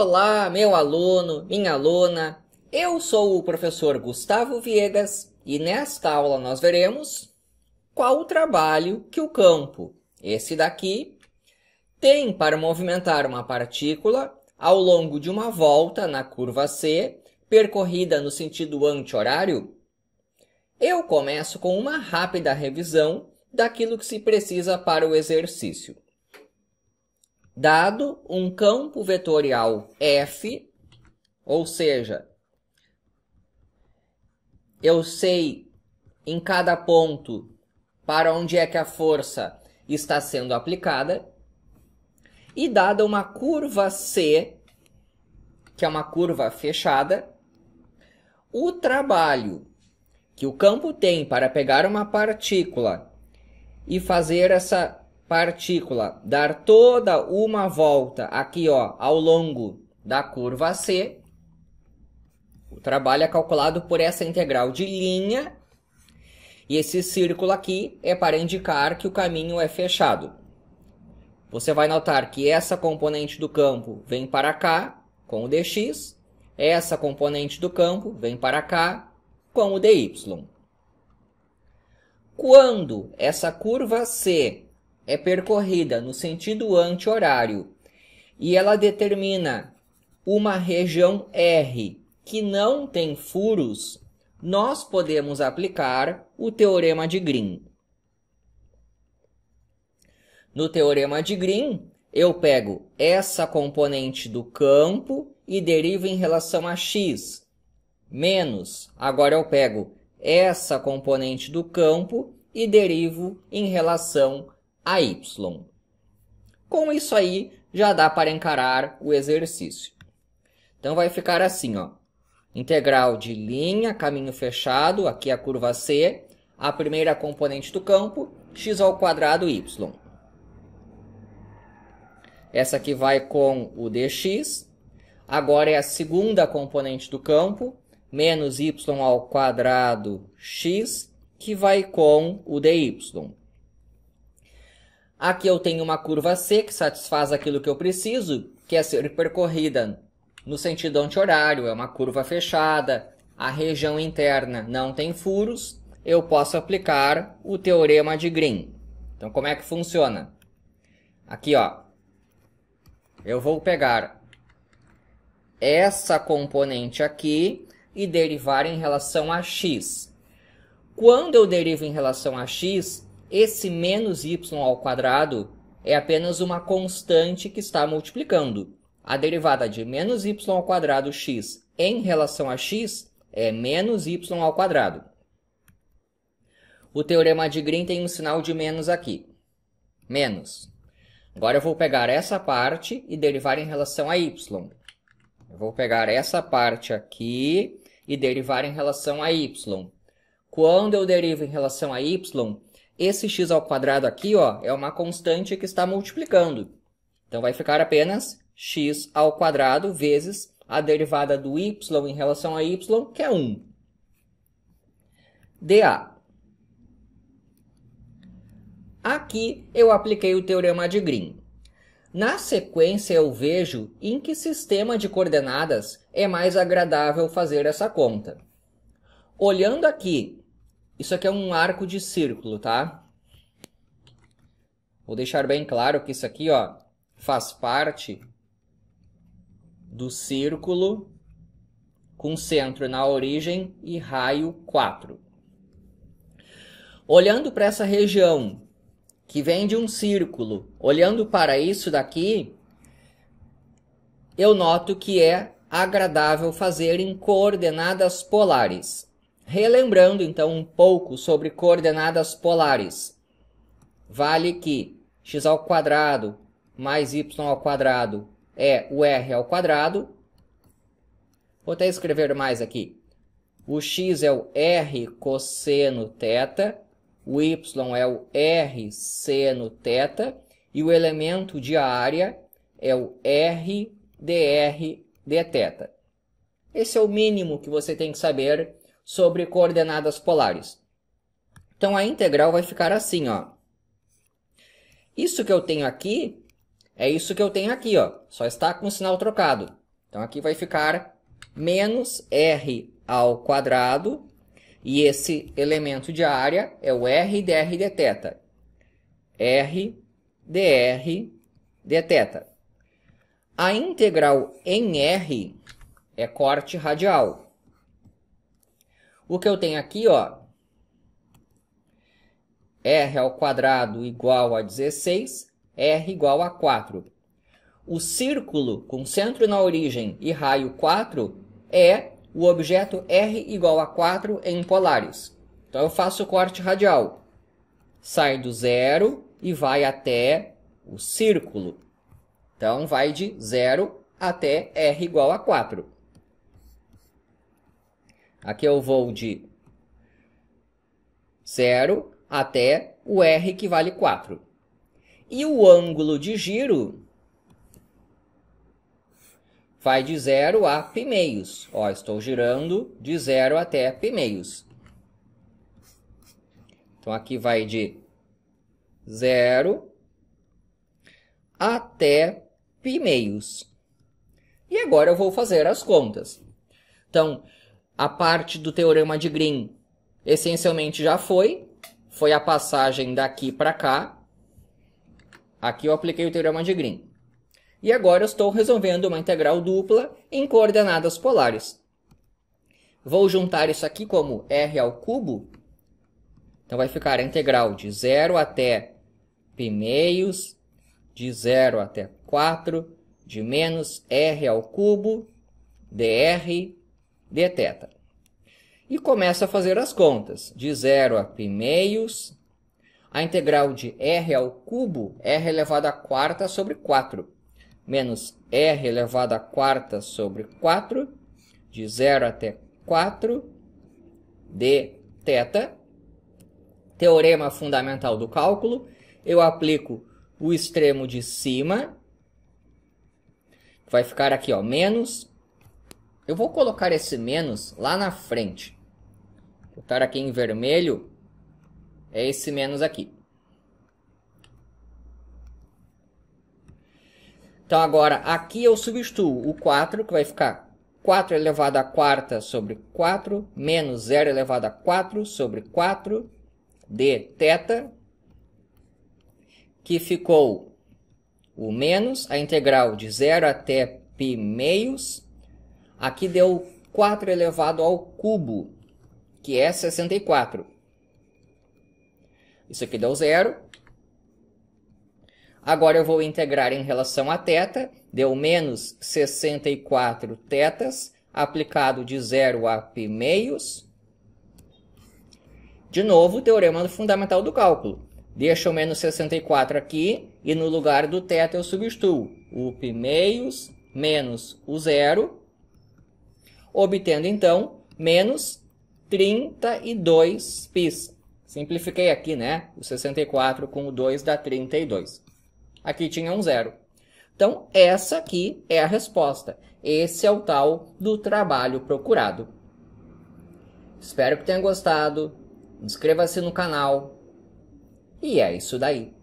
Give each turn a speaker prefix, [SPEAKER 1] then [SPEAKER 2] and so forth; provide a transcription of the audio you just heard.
[SPEAKER 1] Olá, meu aluno, minha aluna. Eu sou o professor Gustavo Viegas e nesta aula nós veremos qual o trabalho que o campo, esse daqui, tem para movimentar uma partícula ao longo de uma volta na curva C, percorrida no sentido anti-horário? Eu começo com uma rápida revisão daquilo que se precisa para o exercício dado um campo vetorial F, ou seja, eu sei em cada ponto para onde é que a força está sendo aplicada, e dada uma curva C, que é uma curva fechada, o trabalho que o campo tem para pegar uma partícula e fazer essa partícula dar toda uma volta aqui ó, ao longo da curva C, o trabalho é calculado por essa integral de linha, e esse círculo aqui é para indicar que o caminho é fechado. Você vai notar que essa componente do campo vem para cá com o dx, essa componente do campo vem para cá com o dy. Quando essa curva C é percorrida no sentido anti-horário e ela determina uma região R que não tem furos, nós podemos aplicar o teorema de Green. No teorema de Green, eu pego essa componente do campo e derivo em relação a x, menos, agora eu pego essa componente do campo e derivo em relação a y. Com isso aí, já dá para encarar o exercício. Então, vai ficar assim, ó. Integral de linha, caminho fechado, aqui a curva C, a primeira componente do campo, x ao quadrado y. Essa aqui vai com o dx. Agora é a segunda componente do campo, menos y ao quadrado x, que vai com o dy. Aqui eu tenho uma curva C que satisfaz aquilo que eu preciso, que é ser percorrida no sentido anti-horário, é uma curva fechada, a região interna não tem furos, eu posso aplicar o teorema de Green. Então, como é que funciona? Aqui, ó, eu vou pegar essa componente aqui e derivar em relação a x. Quando eu derivo em relação a x, esse menos y ao quadrado é apenas uma constante que está multiplicando. A derivada de menos y ao quadrado x em relação a x é menos y ao quadrado. O teorema de Green tem um sinal de menos aqui. Menos. Agora eu vou pegar essa parte e derivar em relação a y. Eu vou pegar essa parte aqui e derivar em relação a y. Quando eu derivo em relação a y, esse x ao quadrado aqui ó, é uma constante que está multiplicando. Então, vai ficar apenas x ao quadrado vezes a derivada do y em relação a y, que é 1. dA. Aqui eu apliquei o teorema de Green. Na sequência, eu vejo em que sistema de coordenadas é mais agradável fazer essa conta. Olhando aqui isso aqui é um arco de círculo, tá? Vou deixar bem claro que isso aqui, ó, faz parte do círculo com centro na origem e raio 4. Olhando para essa região que vem de um círculo, olhando para isso daqui, eu noto que é agradável fazer em coordenadas polares. Relembrando então um pouco sobre coordenadas polares. Vale que x ao quadrado mais y ao quadrado é o r ao quadrado. Vou até escrever mais aqui. O x é o r cosseno θ, o y é o r seno θ e o elemento de área é o r dr dθ. Esse é o mínimo que você tem que saber sobre coordenadas polares. Então a integral vai ficar assim, ó. Isso que eu tenho aqui é isso que eu tenho aqui, ó. Só está com o sinal trocado. Então aqui vai ficar menos r ao quadrado e esse elemento de área é o r dr dθ. r dr dθ. A integral em r é corte radial. O que eu tenho aqui, ó, r ao quadrado igual a 16, r igual a 4. O círculo com centro na origem e raio 4 é o objeto r igual a 4 em polares. Então eu faço o corte radial. Sai do zero e vai até o círculo. Então vai de zero até r igual a 4. Aqui eu vou de 0 até o R que vale 4. E o ângulo de giro vai de 0 a π meios. Ó, estou girando de 0 até π meios. Então, aqui vai de 0 até π meios. E agora eu vou fazer as contas. Então, a parte do teorema de Green essencialmente já foi, foi a passagem daqui para cá. Aqui eu apliquei o teorema de Green. E agora eu estou resolvendo uma integral dupla em coordenadas polares. Vou juntar isso aqui como r ao cubo. Então vai ficar a integral de 0 até π meios, de 0 até 4, de menos r ao cubo, dr θ E começa a fazer as contas, de zero a pi meios, a integral de r ao cubo, r elevado a quarta sobre 4, menos r elevado a quarta sobre 4, de 0 até 4, dθ. θ. Teorema fundamental do cálculo, eu aplico o extremo de cima, vai ficar aqui, ó, menos eu vou colocar esse menos lá na frente. Vou botar aqui em vermelho. É esse menos aqui. Então agora aqui eu substituo o 4, que vai ficar 4 elevado a quarta sobre 4, menos 0 elevado a 4 sobre 4 de teta que ficou o menos a integral de 0 até π meios Aqui deu 4 elevado ao cubo, que é 64. Isso aqui deu zero. Agora eu vou integrar em relação a teta deu menos 64 tetas, aplicado de zero a π meios. De novo, o teorema fundamental do cálculo. Deixa o menos 64 aqui e no lugar do teta eu substituo o pi meios menos o zero obtendo então menos 32 pis Simplifiquei aqui, né? O 64 com o 2 dá 32. Aqui tinha um zero. Então, essa aqui é a resposta. Esse é o tal do trabalho procurado. Espero que tenha gostado. Inscreva-se no canal. E é isso daí.